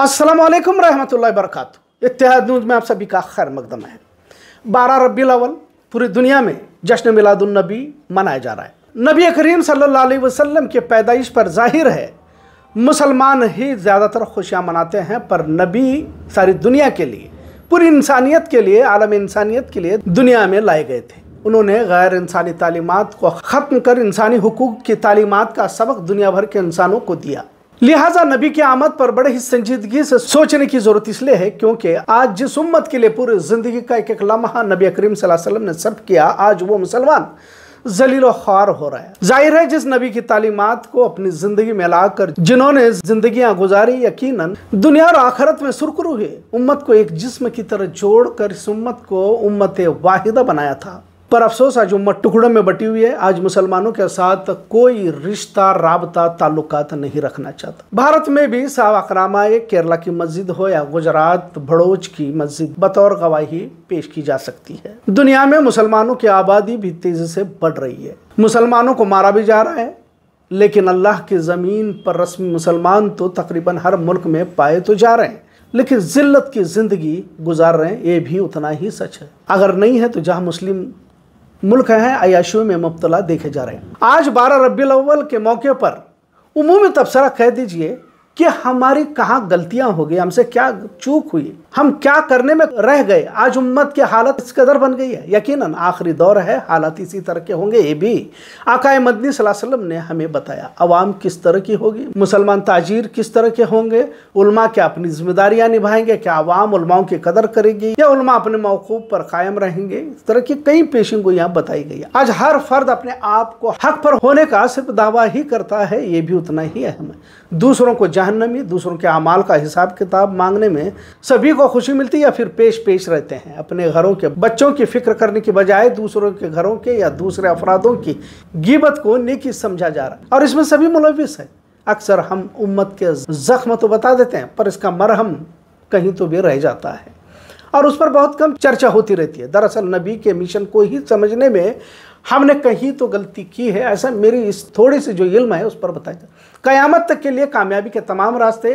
अस्सलाम वालेकुम रहमतुल्लाहि इतिहाद न्यूज़ में आप सभी का खैर मकदम है बारह रबी अवल पूरी दुनिया में जश्न मिलादुलनबी मनाया जा रहा है नबी करीम सल्लल्लाहु अलैहि वसल्लम के पैदाइश पर जाहिर है मुसलमान ही ज़्यादातर खुशियाँ मनाते हैं पर नबी सारी दुनिया के लिए पूरी इंसानियत के लिए आलम इंसानियत के लिए दुनिया में लाए गए थे उन्होंने गैर इंसानी तालीमत को ख़त्म कर इंसानी हकूक़ की तालीमत का सबक दुनिया भर के इंसानों को दिया लिहाजा नबी की आमद पर बड़े ही संजीदगी से सोचने की जरूरत इसलिए है क्योंकि आज जिस उम्मत के लिए पूरी जिंदगी का एक एक लम्हा नबी करीम वसल्लम ने सर्फ किया आज वो मुसलमान जलील ख्वार हो रहा है जाहिर है जिस नबी की तालीमत को अपनी जिंदगी में लाकर जिन्होंने जिंदगियां गुजारी यकीनन दुनिया और आखरत में सुरखुरु हुए उम्मत को एक जिस्म की तरह जोड़कर इस उम्मत को उम्मत वाहिदा बनाया था पर अफसोस आज उम्मत टुकड़ों में बटी हुई है आज मुसलमानों के साथ कोई रिश्ता राबता ताल्लुकात नहीं रखना चाहता भारत में भी साव अकरामा केरला की मस्जिद हो या गुजरात भड़ोच की मस्जिद बतौर गवाही पेश की जा सकती है दुनिया में मुसलमानों की आबादी भी तेजी से बढ़ रही है मुसलमानों को मारा भी जा रहा है लेकिन अल्लाह की ज़मीन पर रस्म मुसलमान तो तकरीबन हर मुल्क में पाए तो जा रहे हैं लेकिन ज़िल्लत की ज़िंदगी गुजार रहे हैं ये भी उतना ही सच है अगर नहीं है तो जहाँ मुस्लिम मुल्क हैं अयाशियों में मुबतला देखे जा रहे हैं आज बारह रबी अव्वल के मौके पर उमूमी तबसरा कह दीजिए कि हमारी कहाँ गलतियाँ हो गई हमसे क्या चूक हुई हम क्या करने में रह गए आज उम्मत की हालत इस कदर बन गई है यकीनन आखिरी दौर है हालात इसी तरह के होंगे ये भी आकाए मदनी वसल्लम ने हमें बताया अवाम किस तरह की होगी मुसलमान ताजीर किस तरह के होंगे उलमा क्या अपनी जिम्मेदारियां निभाएंगे क्या आवाम उलमाओं की कदर करेगी या उलमा अपने मौकूब पर कायम रहेंगे इस तरह की कई पेशों को यहाँ बताई गई है आज हर फर्द अपने आप को हक पर होने का सिर्फ दावा ही करता है ये भी उतना ही अहम है दूसरों को जहनमी दूसरों के अमाल का हिसाब किताब मांगने में सभी को को खुशी मिलती या फिर पेश पेश रहते हैं अपने घरों के बच्चों की फिक्र करने की बजाय दूसरों के घरों के या दूसरे अफरादों की गिबत को नेकी समझा जा रहा है और इसमें सभी मुलविस है अक्सर हम उम्मत के जख्म तो बता देते हैं पर इसका मरहम कहीं तो भी रह जाता है और उस पर बहुत कम चर्चा होती रहती है दरअसल नबी के मिशन को ही समझने में हमने कहीं तो गलती की है ऐसा मेरी इस थोड़ी सी जो इल्म है उस पर बताया कयामत तक के लिए कामयाबी के तमाम रास्ते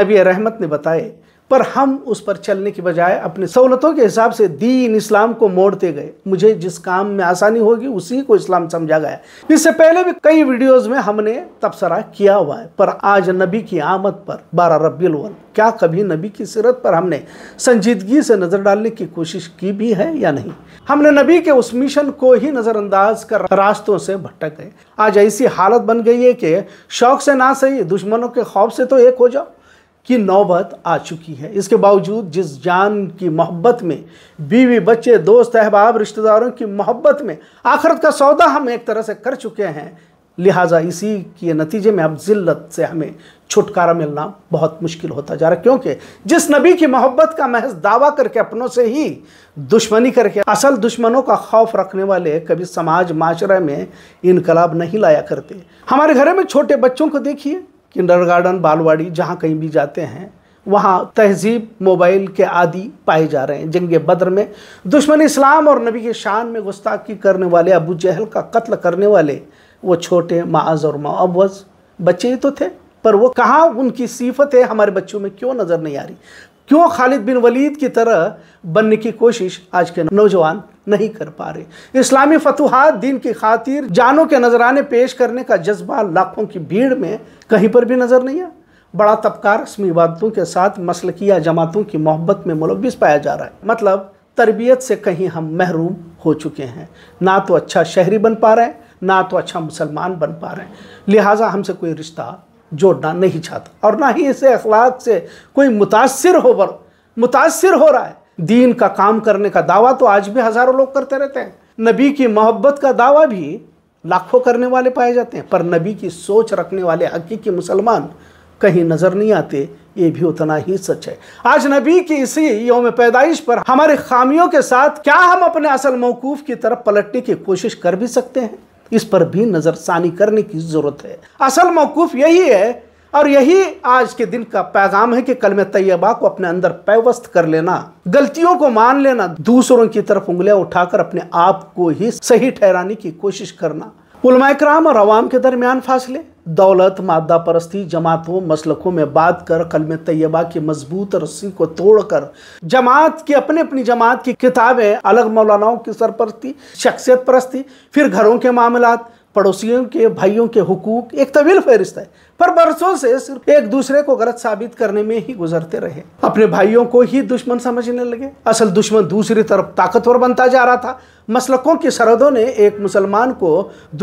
नबी रहमत ने बताए पर हम उस पर चलने की बजाय अपने सहूलतों के हिसाब से दीन इस्लाम को मोड़ते गए मुझे जिस काम में आसानी होगी उसी को इस्लाम समझा गया इससे पहले भी कई वीडियोस में हमने तबसरा किया हुआ है पर आज नबी की आमद पर बारह अलवल क्या कभी नबी की सिरत पर हमने संजीदगी से नज़र डालने की कोशिश की भी है या नहीं हमने नबी के उस मिशन को ही नज़रअंदाज कर रास्तों से भटक गए आज ऐसी हालत बन गई है कि शौक से ना सही दुश्मनों के खौफ से तो एक हो जाओ की नौबत आ चुकी है इसके बावजूद जिस जान की मोहब्बत में बीवी बच्चे दोस्त अहबाब रिश्तेदारों की मोहब्बत में आखरत का सौदा हम एक तरह से कर चुके हैं लिहाजा इसी के नतीजे में अब जिल्लत से हमें छुटकारा मिलना बहुत मुश्किल होता जा रहा है क्योंकि जिस नबी की मोहब्बत का महज दावा करके अपनों से ही दुश्मनी करके असल दुश्मनों का खौफ रखने वाले कभी समाज माशरे में इनकलाब नहीं लाया करते हमारे घरों में छोटे बच्चों को देखिए गार्डन बालवाड़ी जहाँ कहीं भी जाते हैं वहाँ तहजीब मोबाइल के आदि पाए जा रहे हैं जंग बद्र में दुश्मन इस्लाम और नबी के शान में गुस्ताखी करने वाले अबू जहल का कत्ल करने वाले वो छोटे माज और मावज़ बच्चे ही तो थे पर वो कहाँ उनकी सीफतें हमारे बच्चों में क्यों नज़र नहीं आ रही क्यों खालिद बिन वलीद की तरह बनने की कोशिश आज के नौजवान नहीं कर पा रहे इस्लामी फतुहात दिन की खातिर जानों के नजराने पेश करने का जज्बा लाखों की भीड़ में कहीं पर भी नज़र नहीं आया बड़ा तबका रस्मी इबादतों के साथ मसलकिया जमातों की मोहब्बत में मुलविस पाया जा रहा है मतलब तरबियत से कहीं हम महरूम हो चुके हैं ना तो अच्छा शहरी बन पा रहे हैं ना तो अच्छा मुसलमान बन पा रहे हैं लिहाजा हमसे कोई रिश्ता जोड़ना नहीं चाहता और ना ही इसे अखलाक से कोई मुतासर हो मुतासर हो रहा है दीन का काम करने का दावा तो आज भी हज़ारों लोग करते रहते हैं नबी की मोहब्बत का दावा भी लाखों करने वाले पाए जाते हैं पर नबी की सोच रखने वाले हकीकी मुसलमान कहीं नज़र नहीं आते ये भी उतना ही सच है आज नबी की इसी योम पैदाइश पर हमारे खामियों के साथ क्या हम अपने असल मौकूफ़ की तरफ पलटने की कोशिश कर भी सकते हैं इस पर भी नज़रसानी करने की ज़रूरत है असल मौकूफ़ यही है और यही आज के दिन का पैगाम है कि कलम तैयबा को अपने अंदर पैवस्त कर लेना गलतियों को मान लेना दूसरों की तरफ उंगलियां उठाकर अपने आप को ही सही ठहराने की कोशिश करना कराम और आवाम के दरमियान फासले दौलत मादा परस्ती जमातों मसलकों में बात कर कलम तैयबा की मजबूत रस्सी को तोड़कर जमात की अपने अपनी जमात की किताबें अलग मौलानाओं की सरपरस्ती शख्सियत परस्ती फिर घरों के मामला पड़ोसियों के भाइयों के हकूक एक तवील फहरिस्त है पर बरसों से सिर्फ एक दूसरे को गलत साबित करने में ही गुजरते रहे अपने भाइयों को ही दुश्मन समझने लगे असल दुश्मन दूसरी तरफ ताकतवर बनता जा रहा था मसलकों की सरहदों ने एक मुसलमान को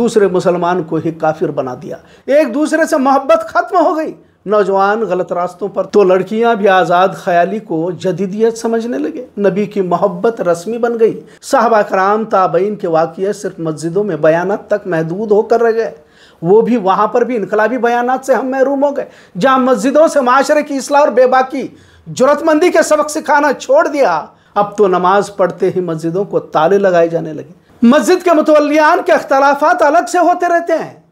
दूसरे मुसलमान को ही काफिर बना दिया एक दूसरे से मोहब्बत खत्म हो गई नौजवान गलत रास्तों पर तो लड़कियां भी आज़ाद ख्याली को जदीदियत समझने लगे नबी की मोहब्बत रस्मी बन गई साहबा कराम ताबईन के वाक़ सिर्फ मस्जिदों में बयान तक महदूद होकर रह गए वो भी वहाँ पर भी इनकलाबी बयान से हम महरूम हो गए जहाँ मस्जिदों से माशरे की असलाह और बेबाकी जरूरतमंदी के सबक सिखाना छोड़ दिया अब तो नमाज पढ़ते ही मस्जिदों को ताले लगाए जाने लगे मस्जिद के मुतवलियान के अख्तलाफात अलग से होते रहते हैं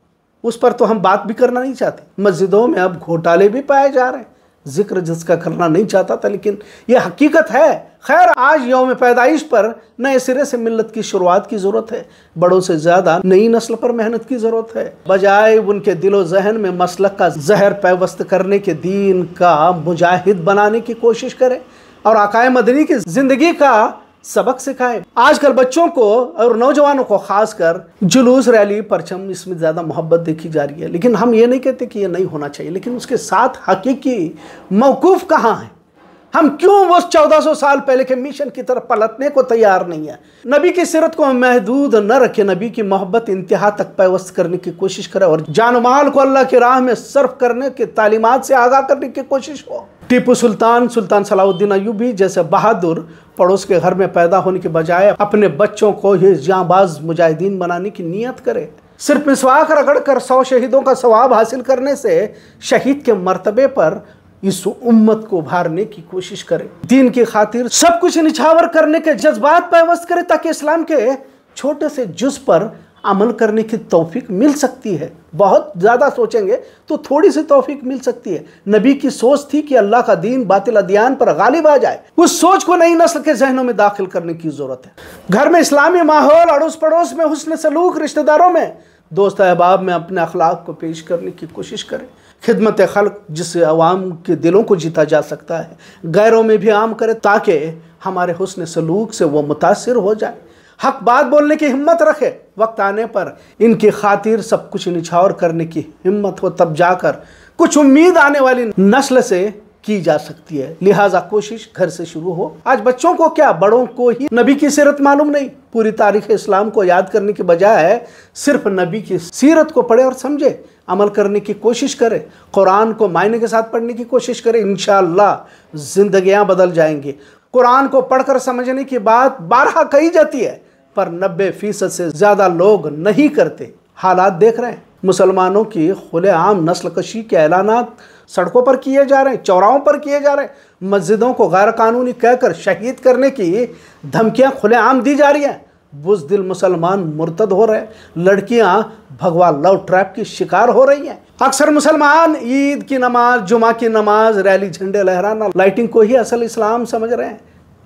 उस पर तो हम बात भी करना नहीं चाहते मस्जिदों में अब घोटाले भी पाए जा रहे हैं जिक्र जिसका करना नहीं चाहता था लेकिन यह हकीकत है खैर आज योम पैदाइश पर नए सिरे से मिलत की शुरुआत की ज़रूरत है बड़ों से ज़्यादा नई नस्ल पर मेहनत की ज़रूरत है बजाय उनके दिलो जहन में मसलक का जहर पैवस्त करने के दीन का मुजाहिद बनाने की कोशिश करें और आकाए मदनी की ज़िंदगी का सबक सिखाए आजकल बच्चों को और नौजवानों को खासकर जुलूस रैली परचम इसमें ज़्यादा मोहब्बत देखी जा रही है लेकिन हम ये नहीं कहते कि ये नहीं होना चाहिए लेकिन उसके साथ हकीकी मौकूफ़ कहाँ है हम क्यों वो 1400 साल पहले के मिशन की तरफ पलटने को तैयार नहीं है नबी की सिरत को महदूद न रखे नबी की मोहब्बत इंतहा तक पैवस्त करने की कोशिश करें और जान माल को अल्लाह की राह में सर्फ करने की तालीमत से आगाह करने की कोशिश हो टीपू सुल्तान सुल्तान सलाउद्दीन अयूबी जैसे बहादुर पड़ोस के घर में पैदा होने के बजाय अपने बच्चों को ही जाबाज मुजाहिदीन बनाने की नीयत करे सिर्फ मिसवाक रगड़ कर सौ शहीदों का स्वाब हासिल करने से शहीद के मरतबे पर इस उम्मत को उभारने की कोशिश करे दीन की खातिर सब कुछ निछावर करने के जज्बात पैवस्त करे ताकि इस्लाम के छोटे से जुज पर अमल करने की तौफीक मिल सकती है बहुत ज़्यादा सोचेंगे तो थोड़ी सी तौफीक मिल सकती है नबी की सोच थी कि अल्लाह का दीन बातिल अध्ययन पर गालिब आ जाए उस सोच को नई नस्ल के जहनों में दाखिल करने की ज़रूरत है घर में इस्लामी माहौल अड़ोस पड़ोस में हसन सलूक रिश्तेदारों में दोस्त अहबाब में अपने अखलाक को पेश करने की कोशिश करें खिदमत खल जिससे अवाम के दिलों को जीता जा सकता है गैरों में भी आम करें ताकि हमारे हसन सलूक से वो मुतासर हो जाए हक बात बोलने की हिम्मत रखें वक्त आने पर इनकी खातिर सब कुछ निछावर करने की हिम्मत हो तब जाकर कुछ उम्मीद आने वाली नस्ल से की जा सकती है लिहाजा कोशिश घर से शुरू हो आज बच्चों को क्या बड़ों को ही नबी की सीरत मालूम नहीं पूरी तारीख इस्लाम को याद करने की बजाय सिर्फ नबी की सीरत को पढ़े और समझे अमल करने की कोशिश करें कुरान को मायने के साथ पढ़ने की कोशिश करें इन ज़िंदगियाँ बदल जाएंगी कुरान को पढ़कर समझने की बात बारह कही जाती है पर 90 फीसद से ज़्यादा लोग नहीं करते हालात देख रहे हैं मुसलमानों की खुलेआम नस्ल कशी के ऐलान सड़कों पर किए जा रहे हैं चौराहों पर किए जा रहे हैं मस्जिदों को गैर कानूनी कहकर शहीद करने की धमकियां खुलेआम दी जा रही हैं बुजदिल मुसलमान मुर्तद हो रहे हैं लड़कियां भगवा लव ट्रैप की शिकार हो रही हैं अक्सर मुसलमान ईद की नमाज जुमा की नमाज रैली झंडे लहराना लाइटिंग को ही असल इस्लाम समझ रहे हैं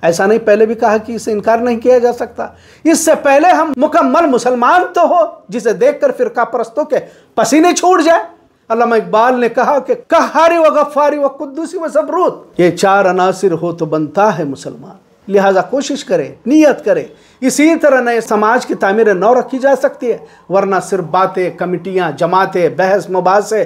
ऐसा नहीं पहले भी कहा कि इसे इनकार नहीं किया जा सकता इससे पहले हम मुकम्मल मुसलमान तो हो जिसे देखकर का परस्तों के पसीने छूट जाए अल्लामा इकबाल ने कहा कि कहारी व गफारी व कुद्दूसी व सबरूत ये चार अनासिर हो तो बनता है मुसलमान लिहाजा कोशिश करें नीयत करें इसी तरह नए समाज की तमीर नौ रखी जा सकती है वरना सिर्फ बातें कमिटियाँ जमातें बहस मुबासे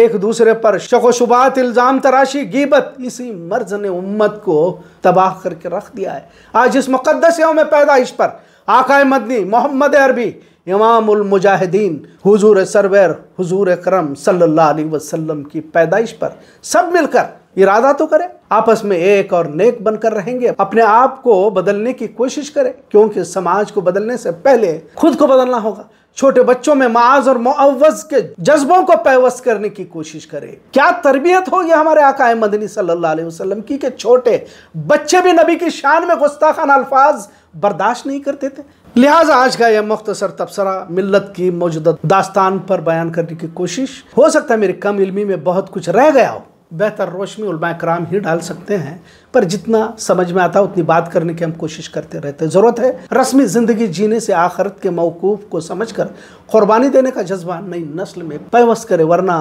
एक दूसरे पर शकोशुबात इल्ज़ाम तराशी गीबत इसी मर्ज ने उम्मत को तबाह करके रख दिया है आज इस मुक़दस योम पैदाइश पर आकाए मदनी मोहम्मद अरबी इमामजाहिदीन हुजूर सरवर हुजूर करम सल्लल्लाहु अलैहि वसल्लम की पैदाइश पर सब मिलकर इरादा तो करें आपस में एक और नेक बनकर रहेंगे अपने आप को बदलने की कोशिश करें क्योंकि समाज को बदलने से पहले खुद को बदलना होगा छोटे बच्चों में माज और मुआवज के जज्बों को पैवस करने की कोशिश करें क्या तरबियत होगी हमारे आकाए मदनी सल्लल्लाहु अलैहि वसल्लम की के छोटे बच्चे भी नबी की शान में गुस्ताखान अल्फाज बर्दाश्त नहीं करते थे लिहाजा आज का यह मुख्तसर तबसरा मिलत की मौजूदा दास्तान पर बयान करने की कोशिश हो सकता है मेरी कम इलमी में बहुत कुछ रह गया हो बेहतर रोशनी उलमा कराम ही डाल सकते हैं पर जितना समझ में आता है उतनी बात करने की हम कोशिश करते रहते हैं ज़रूरत है रस्मी ज़िंदगी जीने से आखरत के मौकूफ़ को समझ कर क़ुरबानी देने का जज्बा नई नस्ल में पैवस करे वरना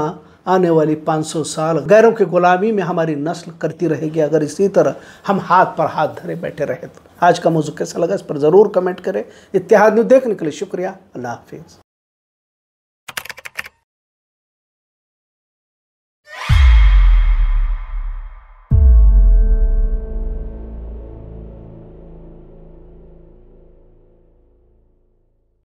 आने वाली 500 साल गैरों की गुलामी में हमारी नस्ल करती रहेगी अगर इसी तरह हम हाथ पर हाथ धरे बैठे रहे तो आज का मौजू कैसा लगा इस पर ज़रूर कमेंट करें इतिहाद में देखने के लिए शुक्रिया अल्लाह हाफिज़